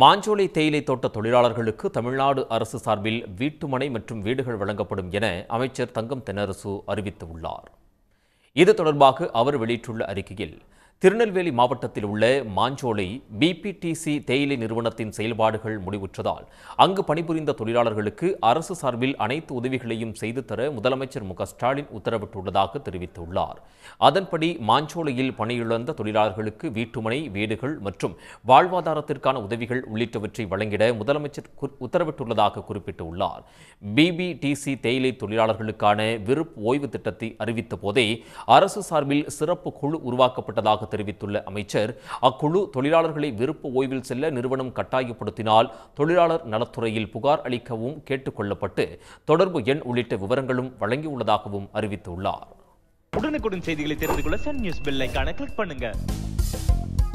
மாஞ்சோலை தேயிலை தோட்ட தொழிலாளர்களுக்கு தமிழ்நாடு அரசு சார்பில் வீட்டுமனை மற்றும் வீடுகள் வழங்கப்படும் என அமைச்சர் தங்கம் தென்னரசு அறிவித்துள்ளார் இது தொடர்பாக அவர் வெளியிட்டுள்ள அறிக்கையில் திருநெல்வேலி மாவட்டத்தில் உள்ள மாஞ்சோலை பிபிடிசி தேயிலை நிறுவனத்தின் செயல்பாடுகள் முடிவுற்றதால் அங்கு பணிபுரிந்த தொழிலாளர்களுக்கு அரசு சார்பில் அனைத்து உதவிகளையும் செய்து தர முதலமைச்சர் மு ஸ்டாலின் உத்தரவிட்டுள்ளதாக தெரிவித்துள்ளார் அதன்படி மாஞ்சோலையில் பணியிழந்த தொழிலாளர்களுக்கு வீட்டுமனை வீடுகள் மற்றும் வாழ்வாதாரத்திற்கான உதவிகள் உள்ளிட்டவற்றை வழங்கிட முதலமைச்சர் உத்தரவிட்டுள்ளதாக குறிப்பிட்டுள்ளார் பிபிடிசி தேயிலை தொழிலாளர்களுக்கான விருப்பு ஓய்வு திட்டத்தை அறிவித்த போதே அரசு சார்பில் சிறப்பு குழு உருவாக்கப்பட்டதாக தெரிவித்துள்ள அமைச்சர் அக்குழு தொழிலாளர்களை விருப்ப ஓய்வில் செல்ல நிறுவனம் கட்டாயப்படுத்தினால் தொழிலாளர் நலத்துறையில் புகார் அளிக்கவும் கேட்டுக் கொள்ளப்பட்டு தொடர்பு எண் உள்ளிட்ட விவரங்களும் வழங்கியுள்ளதாகவும் அறிவித்துள்ளார் உடனுக்குடன் செய்திகளை தெரிந்து கொள்ள சன் நியூஸ் பெல் கிளிக் பண்ணுங்க